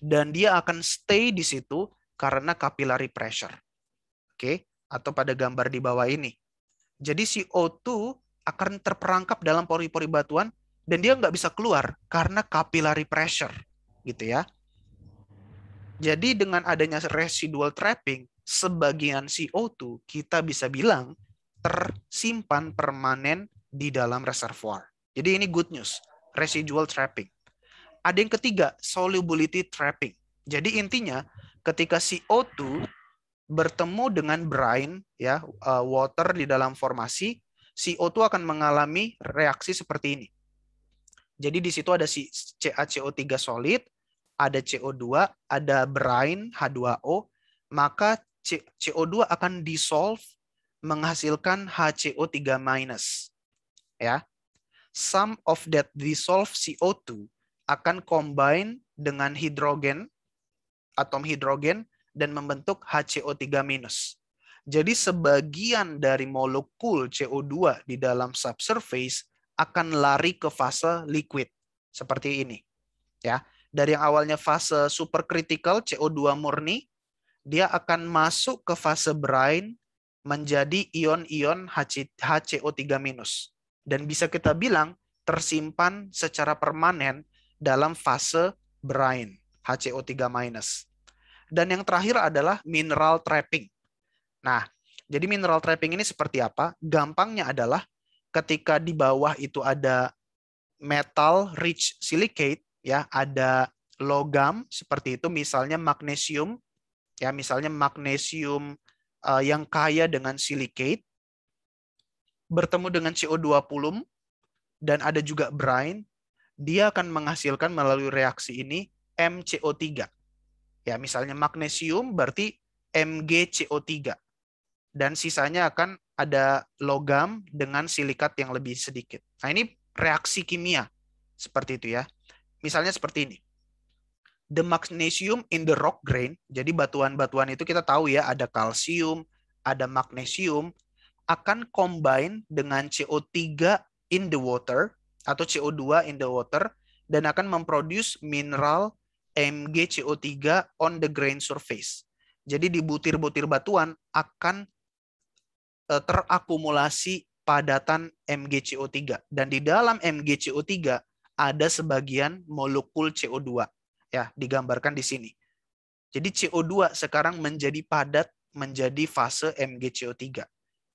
Dan dia akan stay di situ karena capillary pressure. Oke, okay? atau pada gambar di bawah ini. Jadi CO2 akan terperangkap dalam pori-pori batuan dan dia nggak bisa keluar karena capillary pressure gitu ya. Jadi dengan adanya residual trapping, sebagian CO2 kita bisa bilang tersimpan permanen di dalam reservoir. Jadi ini good news, residual trapping. Ada yang ketiga, solubility trapping. Jadi intinya ketika CO2 bertemu dengan brine ya uh, water di dalam formasi, CO2 akan mengalami reaksi seperti ini. Jadi di situ ada si CaCO3 solid, ada CO2, ada brine H2O, maka CO2 akan dissolve menghasilkan HCO3- ya, some of that dissolved CO2 akan combine dengan hidrogen, atom hidrogen, dan membentuk HCO3 minus. Jadi sebagian dari molekul CO2 di dalam subsurface akan lari ke fase liquid seperti ini. Ya, dari yang awalnya fase supercritical CO2 murni, dia akan masuk ke fase brine menjadi ion-ion HCO3 minus dan bisa kita bilang tersimpan secara permanen dalam fase brine HCO3-. Dan yang terakhir adalah mineral trapping. Nah, jadi mineral trapping ini seperti apa? Gampangnya adalah ketika di bawah itu ada metal rich silicate ya, ada logam seperti itu misalnya magnesium ya, misalnya magnesium eh, yang kaya dengan silicate bertemu dengan CO20 2 dan ada juga brine, dia akan menghasilkan melalui reaksi ini MCO3. Ya, misalnya magnesium berarti MgCO3. Dan sisanya akan ada logam dengan silikat yang lebih sedikit. Nah, ini reaksi kimia seperti itu ya. Misalnya seperti ini. The magnesium in the rock grain, jadi batuan-batuan itu kita tahu ya, ada kalsium, ada magnesium, akan combine dengan CO3 in the water atau CO2 in the water dan akan memproduce mineral MgCO3 on the grain surface. Jadi di butir-butir batuan akan eh, terakumulasi padatan MgCO3 dan di dalam MgCO3 ada sebagian molekul CO2 ya digambarkan di sini. Jadi CO2 sekarang menjadi padat menjadi fase MgCO3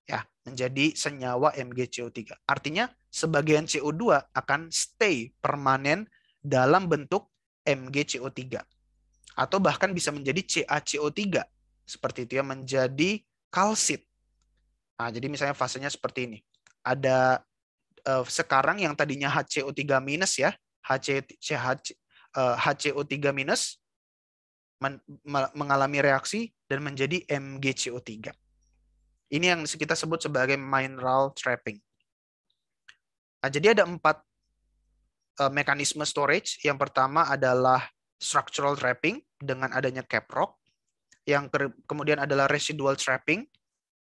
ya menjadi senyawa MgCO3. Artinya sebagian CO2 akan stay permanen dalam bentuk MgCO3 atau bahkan bisa menjadi CaCO3 seperti itu ya menjadi kalsit. Nah, jadi misalnya fasenya seperti ini. Ada eh, sekarang yang tadinya HCO3- minus ya, HC, CH, eh, HCO3- men, mengalami reaksi dan menjadi MgCO3. Ini yang kita sebut sebagai mineral trapping. Nah, jadi ada empat uh, mekanisme storage. Yang pertama adalah structural trapping dengan adanya cap rock. Yang ke kemudian adalah residual trapping,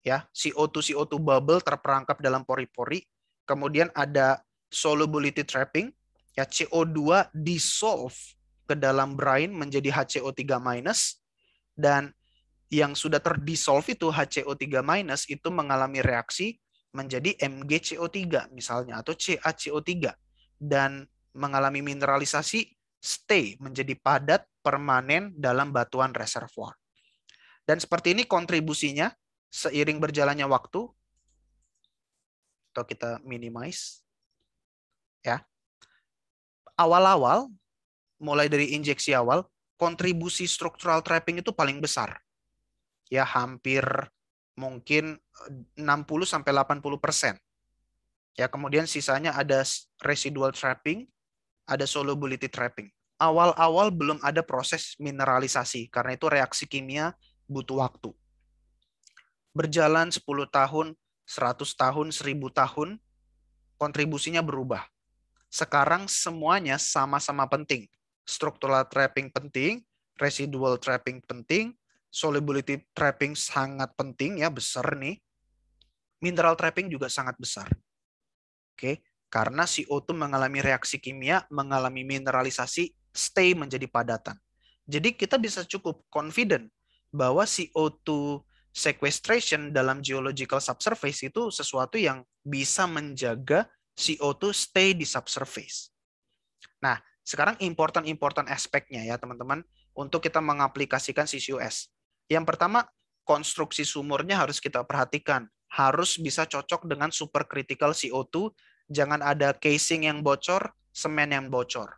ya CO2 CO2 bubble terperangkap dalam pori-pori. Kemudian ada solubility trapping, ya CO2 dissolve ke dalam brine menjadi HCO3- dan yang sudah terdissolve itu HCO3- itu mengalami reaksi menjadi MgCO3 misalnya atau CaCO3 dan mengalami mineralisasi stay menjadi padat permanen dalam batuan reservoir. Dan seperti ini kontribusinya seiring berjalannya waktu atau kita minimize ya. Awal-awal mulai dari injeksi awal kontribusi struktural trapping itu paling besar ya hampir mungkin 60 eh, sampai 80 persen. Ya, kemudian sisanya ada residual trapping, ada solubility trapping. Awal-awal belum ada proses mineralisasi karena itu reaksi kimia butuh waktu. Berjalan 10 tahun, 100 tahun, 1000 tahun, kontribusinya berubah. Sekarang semuanya sama-sama penting. Struktural trapping penting, residual trapping penting, solubility trapping sangat penting ya, besar nih. Mineral trapping juga sangat besar. Oke, karena CO2 mengalami reaksi kimia, mengalami mineralisasi, stay menjadi padatan. Jadi kita bisa cukup confident bahwa CO2 sequestration dalam geological subsurface itu sesuatu yang bisa menjaga CO2 stay di subsurface. Nah, sekarang important-important aspeknya ya teman-teman untuk kita mengaplikasikan CCUS. Yang pertama, konstruksi sumurnya harus kita perhatikan. Harus bisa cocok dengan supercritical CO2, jangan ada casing yang bocor, semen yang bocor.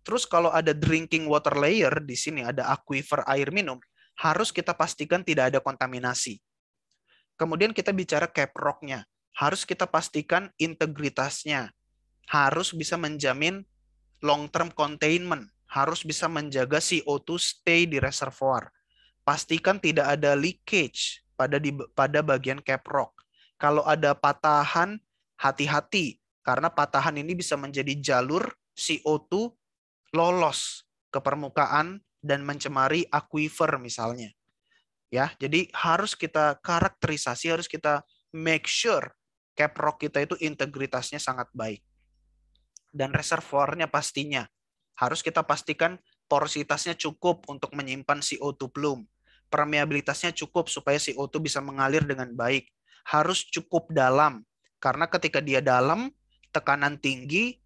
Terus kalau ada drinking water layer di sini ada aquifer air minum, harus kita pastikan tidak ada kontaminasi. Kemudian kita bicara cap rocknya harus kita pastikan integritasnya, harus bisa menjamin long term containment, harus bisa menjaga CO2 stay di reservoir pastikan tidak ada leakage pada di pada bagian caprock. Kalau ada patahan, hati-hati karena patahan ini bisa menjadi jalur CO2 lolos ke permukaan dan mencemari aquifer misalnya. Ya, jadi harus kita karakterisasi, harus kita make sure caprock kita itu integritasnya sangat baik. Dan reservoirnya pastinya harus kita pastikan porositasnya cukup untuk menyimpan CO2 plume permeabilitasnya cukup supaya CO2 bisa mengalir dengan baik. Harus cukup dalam karena ketika dia dalam tekanan tinggi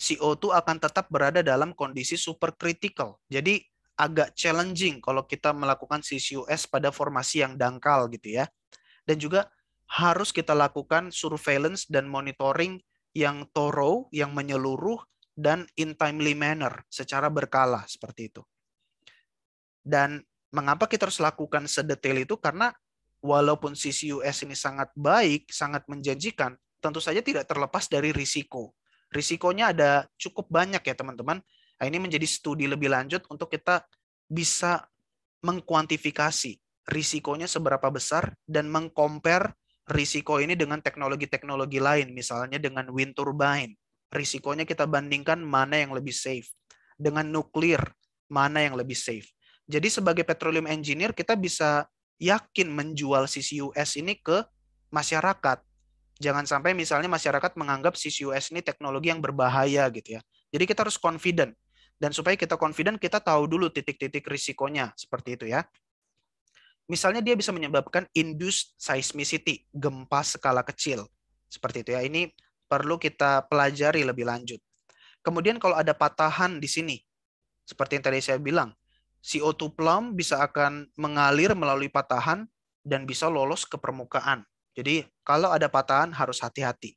CO2 akan tetap berada dalam kondisi super critical. Jadi agak challenging kalau kita melakukan CCUS pada formasi yang dangkal gitu ya. Dan juga harus kita lakukan surveillance dan monitoring yang thorough, yang menyeluruh dan in timely manner secara berkala seperti itu. Dan mengapa kita harus lakukan sedetail itu karena walaupun CCUS ini sangat baik, sangat menjanjikan, tentu saja tidak terlepas dari risiko. Risikonya ada cukup banyak ya teman-teman. Nah, ini menjadi studi lebih lanjut untuk kita bisa mengkuantifikasi risikonya seberapa besar dan mengcompare risiko ini dengan teknologi-teknologi lain, misalnya dengan wind turbine. Risikonya kita bandingkan mana yang lebih safe. Dengan nuklir, mana yang lebih safe. Jadi sebagai petroleum engineer kita bisa yakin menjual CCUS ini ke masyarakat. Jangan sampai misalnya masyarakat menganggap CCUS ini teknologi yang berbahaya gitu ya. Jadi kita harus confident. Dan supaya kita confident, kita tahu dulu titik-titik risikonya. Seperti itu ya. Misalnya dia bisa menyebabkan induced seismicity, gempa skala kecil. Seperti itu ya. Ini perlu kita pelajari lebih lanjut. Kemudian kalau ada patahan di sini, seperti yang tadi saya bilang, CO2 plum bisa akan mengalir melalui patahan dan bisa lolos ke permukaan. Jadi kalau ada patahan harus hati-hati.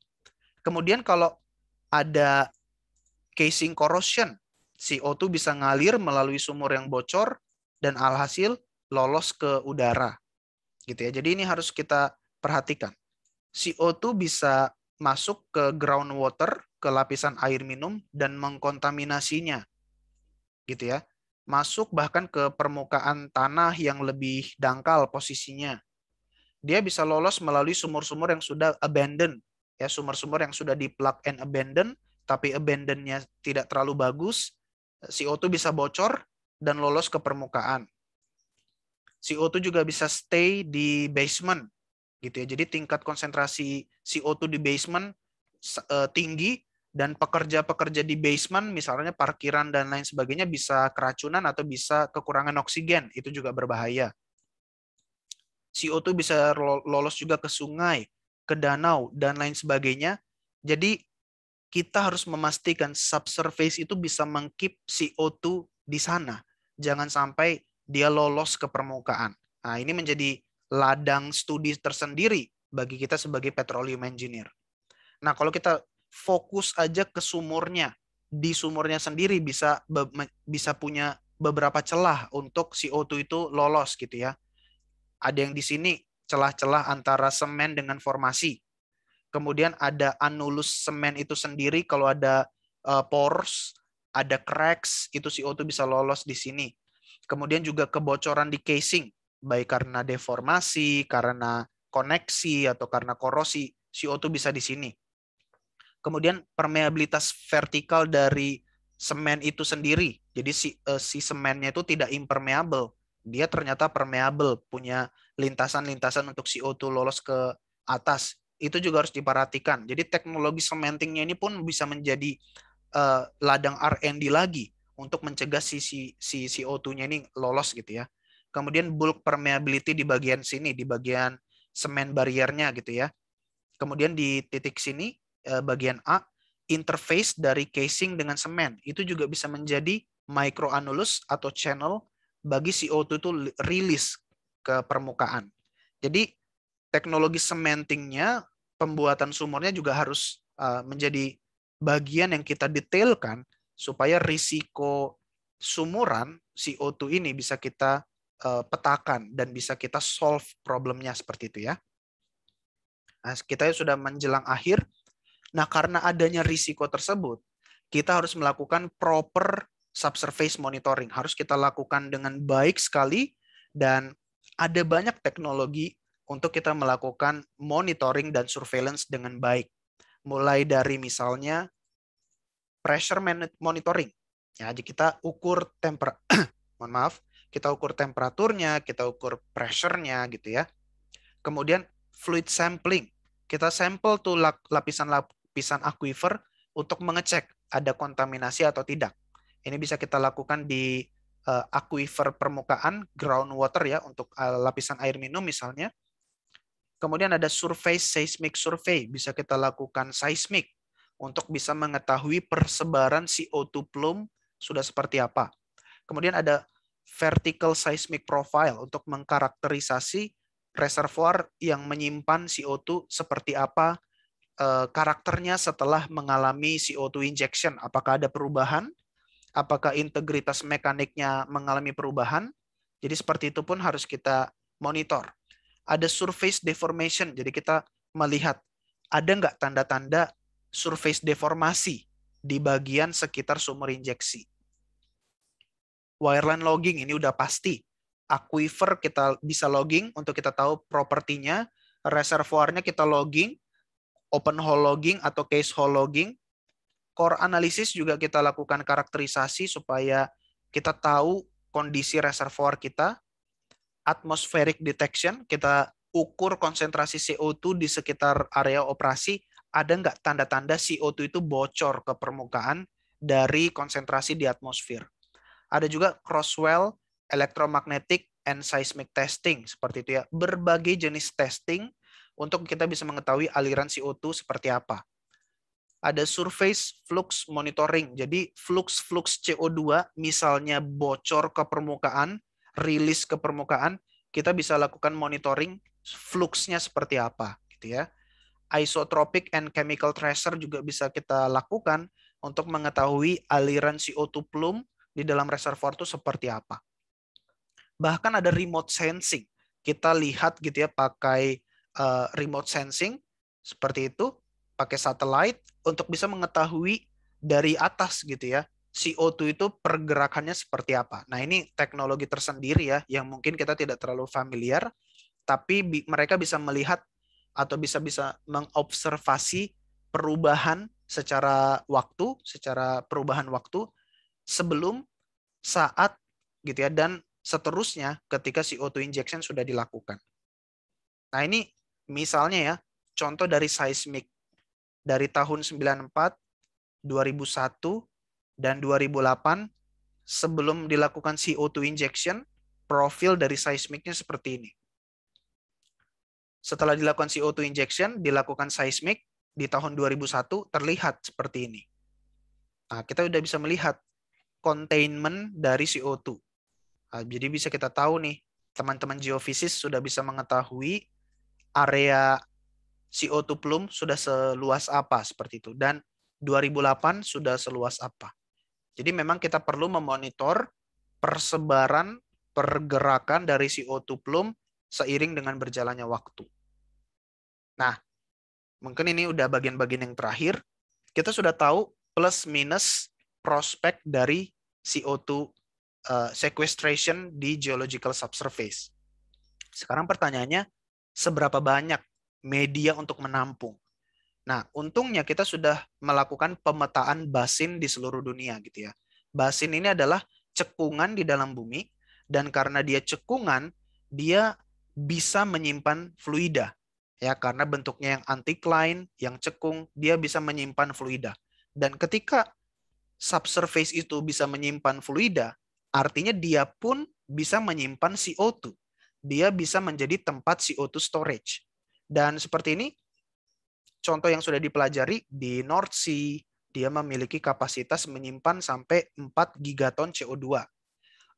Kemudian kalau ada casing corrosion, CO2 bisa ngalir melalui sumur yang bocor dan alhasil lolos ke udara. Gitu ya. Jadi ini harus kita perhatikan. CO2 bisa masuk ke groundwater, ke lapisan air minum dan mengkontaminasinya. Gitu ya masuk bahkan ke permukaan tanah yang lebih dangkal posisinya. Dia bisa lolos melalui sumur-sumur yang sudah abandon, ya sumur-sumur yang sudah di plug and abandon, tapi abandonnya tidak terlalu bagus, CO2 bisa bocor dan lolos ke permukaan. CO2 juga bisa stay di basement, gitu ya. Jadi tingkat konsentrasi CO2 di basement eh, tinggi dan pekerja-pekerja di basement misalnya parkiran dan lain sebagainya bisa keracunan atau bisa kekurangan oksigen itu juga berbahaya CO2 bisa lolos juga ke sungai ke danau dan lain sebagainya jadi kita harus memastikan subsurface itu bisa mengkip CO2 di sana jangan sampai dia lolos ke permukaan nah ini menjadi ladang studi tersendiri bagi kita sebagai petroleum engineer nah kalau kita fokus aja ke sumurnya. Di sumurnya sendiri bisa bisa punya beberapa celah untuk CO2 itu lolos gitu ya. Ada yang di sini celah-celah antara semen dengan formasi. Kemudian ada anulus semen itu sendiri kalau ada uh, pores, ada cracks, itu CO2 bisa lolos di sini. Kemudian juga kebocoran di casing, baik karena deformasi, karena koneksi atau karena korosi, CO2 bisa di sini kemudian permeabilitas vertikal dari semen itu sendiri. Jadi si uh, si semennya itu tidak impermeable. Dia ternyata permeable, punya lintasan-lintasan untuk CO2 lolos ke atas. Itu juga harus diperhatikan. Jadi teknologi cementingnya ini pun bisa menjadi uh, ladang R&D lagi untuk mencegah si, si, si CO2-nya ini lolos gitu ya. Kemudian bulk permeability di bagian sini, di bagian semen bariernya gitu ya. Kemudian di titik sini Eh, bagian A, interface dari casing dengan semen. Itu juga bisa menjadi microannulus atau channel bagi CO2 itu rilis ke permukaan. Jadi teknologi sementingnya, pembuatan sumurnya juga harus eh, menjadi bagian yang kita detailkan supaya risiko sumuran CO2 ini bisa kita eh, petakan dan bisa kita solve problemnya seperti itu ya. Nah, kita sudah menjelang akhir, Nah, karena adanya risiko tersebut, kita harus melakukan proper subsurface monitoring. Harus kita lakukan dengan baik sekali dan ada banyak teknologi untuk kita melakukan monitoring dan surveillance dengan baik. Mulai dari misalnya pressure monitoring. Ya, jadi kita ukur temper [clears throat] mohon maaf, kita ukur temperaturnya, kita ukur pressure-nya gitu ya. Kemudian fluid sampling. Kita sampel tuh lapisan lapisan aquifer untuk mengecek ada kontaminasi atau tidak. Ini bisa kita lakukan di uh, aquifer permukaan, groundwater ya, untuk uh, lapisan air minum misalnya. Kemudian ada survei seismic survey, bisa kita lakukan seismic untuk bisa mengetahui persebaran CO2 plume sudah seperti apa. Kemudian ada vertical seismic profile untuk mengkarakterisasi reservoir yang menyimpan CO2 seperti apa Eh, karakternya setelah mengalami CO2 injection? Apakah ada perubahan? Apakah integritas mekaniknya mengalami perubahan? Jadi seperti itu pun harus kita monitor. Ada surface deformation, jadi kita melihat ada nggak tanda-tanda surface deformasi di bagian sekitar sumur injeksi. Wireline logging ini udah pasti. Aquifer kita bisa logging untuk kita tahu propertinya, reservoirnya kita logging, open hole logging atau case hole logging. Core analysis juga kita lakukan karakterisasi supaya kita tahu kondisi reservoir kita. Atmospheric detection, kita ukur konsentrasi CO2 di sekitar area operasi, ada nggak tanda-tanda CO2 itu bocor ke permukaan dari konsentrasi di atmosfer. Ada juga crosswell, electromagnetic, and seismic testing seperti itu ya. Berbagai jenis testing untuk kita bisa mengetahui aliran CO2 seperti apa. Ada surface flux monitoring. Jadi flux-flux CO2 misalnya bocor ke permukaan, rilis ke permukaan, kita bisa lakukan monitoring fluxnya seperti apa gitu ya. Isotropic and chemical tracer juga bisa kita lakukan untuk mengetahui aliran CO2 plume di dalam reservoir itu seperti apa. Bahkan ada remote sensing. Kita lihat gitu ya pakai Eh, remote sensing seperti itu pakai satelit untuk bisa mengetahui dari atas gitu ya CO2 itu pergerakannya seperti apa. Nah ini teknologi tersendiri ya yang mungkin kita tidak terlalu familiar tapi bi mereka bisa melihat atau bisa bisa mengobservasi perubahan secara waktu, secara perubahan waktu sebelum saat gitu ya dan seterusnya ketika CO2 injection sudah dilakukan. Nah, ini misalnya ya, contoh dari seismik dari tahun 94, 2001 dan 2008 sebelum dilakukan CO2 injection, profil dari seismiknya seperti ini. Setelah dilakukan CO2 injection, dilakukan seismik di tahun 2001 terlihat seperti ini. Nah, kita sudah bisa melihat containment dari CO2. Nah, jadi bisa kita tahu nih, teman-teman geofisis sudah bisa mengetahui area CO2 plume sudah seluas apa seperti itu dan 2008 sudah seluas apa. Jadi memang kita perlu memonitor persebaran pergerakan dari CO2 plume seiring dengan berjalannya waktu. Nah, mungkin ini udah bagian-bagian yang terakhir. Kita sudah tahu plus minus prospek dari CO2 eh, sequestration di geological subsurface. Sekarang pertanyaannya, seberapa banyak media untuk menampung. Nah, untungnya kita sudah melakukan pemetaan basin di seluruh dunia gitu ya. Basin ini adalah cekungan di dalam bumi dan karena dia cekungan, dia bisa menyimpan fluida. Ya, karena bentuknya yang anticline, yang cekung, dia bisa menyimpan fluida. Dan ketika subsurface itu bisa menyimpan fluida, artinya dia pun bisa menyimpan CO2 dia bisa menjadi tempat CO2 storage. Dan seperti ini, contoh yang sudah dipelajari di North Sea, dia memiliki kapasitas menyimpan sampai 4 gigaton CO2.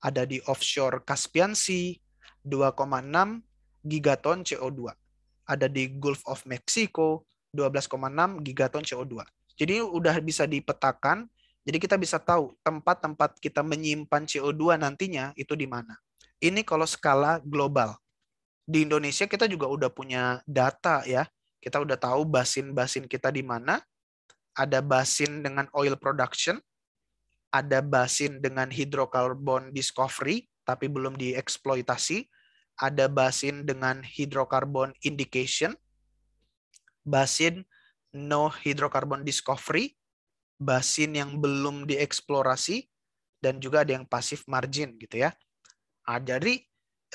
Ada di offshore Caspian Sea, 2,6 gigaton CO2. Ada di Gulf of Mexico, 12,6 gigaton CO2. Jadi udah bisa dipetakan, jadi kita bisa tahu tempat-tempat kita menyimpan CO2 nantinya itu di mana. Ini kalau skala global. Di Indonesia kita juga udah punya data ya. Kita udah tahu basin-basin kita di mana. Ada basin dengan oil production, ada basin dengan hidrokarbon discovery tapi belum dieksploitasi, ada basin dengan hidrokarbon indication, basin no hidrokarbon discovery, basin yang belum dieksplorasi, dan juga ada yang pasif margin gitu ya. Nah, jadi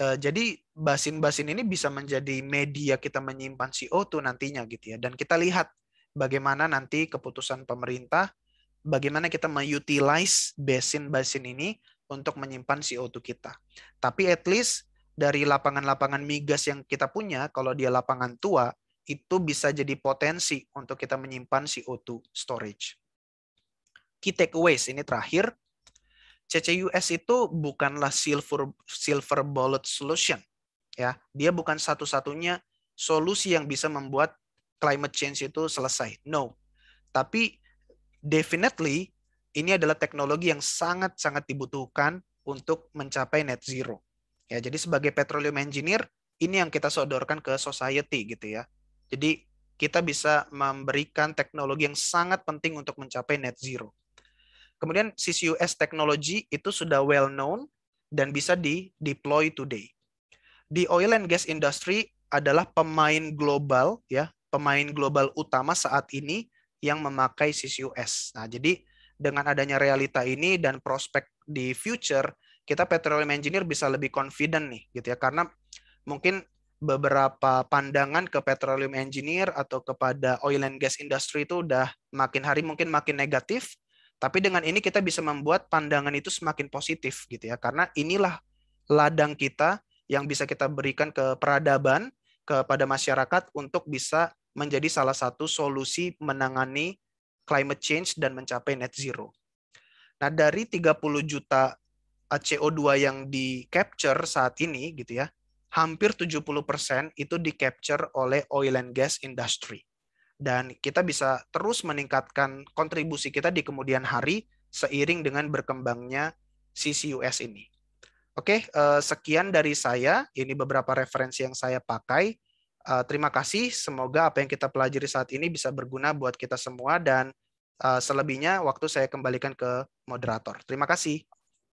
eh, jadi basin-basin ini bisa menjadi media kita menyimpan CO2 nantinya gitu ya. Dan kita lihat bagaimana nanti keputusan pemerintah bagaimana kita mengutilize basin-basin ini untuk menyimpan CO2 kita. Tapi at least dari lapangan-lapangan migas yang kita punya, kalau dia lapangan tua, itu bisa jadi potensi untuk kita menyimpan CO2 storage. Key takeaways ini terakhir, CCUS itu bukanlah silver silver bullet solution ya. Dia bukan satu-satunya solusi yang bisa membuat climate change itu selesai. No. Tapi definitely ini adalah teknologi yang sangat-sangat dibutuhkan untuk mencapai net zero. Ya, jadi sebagai petroleum engineer ini yang kita sodorkan ke society gitu ya. Jadi kita bisa memberikan teknologi yang sangat penting untuk mencapai net zero. Kemudian CCUS technology itu sudah well known dan bisa di deploy today. Di oil and gas industry adalah pemain global ya, pemain global utama saat ini yang memakai CCUS. Nah, jadi dengan adanya realita ini dan prospek di future, kita petroleum engineer bisa lebih confident nih gitu ya karena mungkin beberapa pandangan ke petroleum engineer atau kepada oil and gas industry itu udah makin hari mungkin makin negatif tapi dengan ini kita bisa membuat pandangan itu semakin positif gitu ya. Karena inilah ladang kita yang bisa kita berikan ke peradaban kepada masyarakat untuk bisa menjadi salah satu solusi menangani climate change dan mencapai net zero. Nah, dari 30 juta CO2 yang di capture saat ini gitu ya, hampir 70% itu di capture oleh oil and gas industry dan kita bisa terus meningkatkan kontribusi kita di kemudian hari seiring dengan berkembangnya CCUS ini. Oke, eh, sekian dari saya. Ini beberapa referensi yang saya pakai. Eh, terima kasih. Semoga apa yang kita pelajari saat ini bisa berguna buat kita semua dan eh, selebihnya waktu saya kembalikan ke moderator. Terima kasih.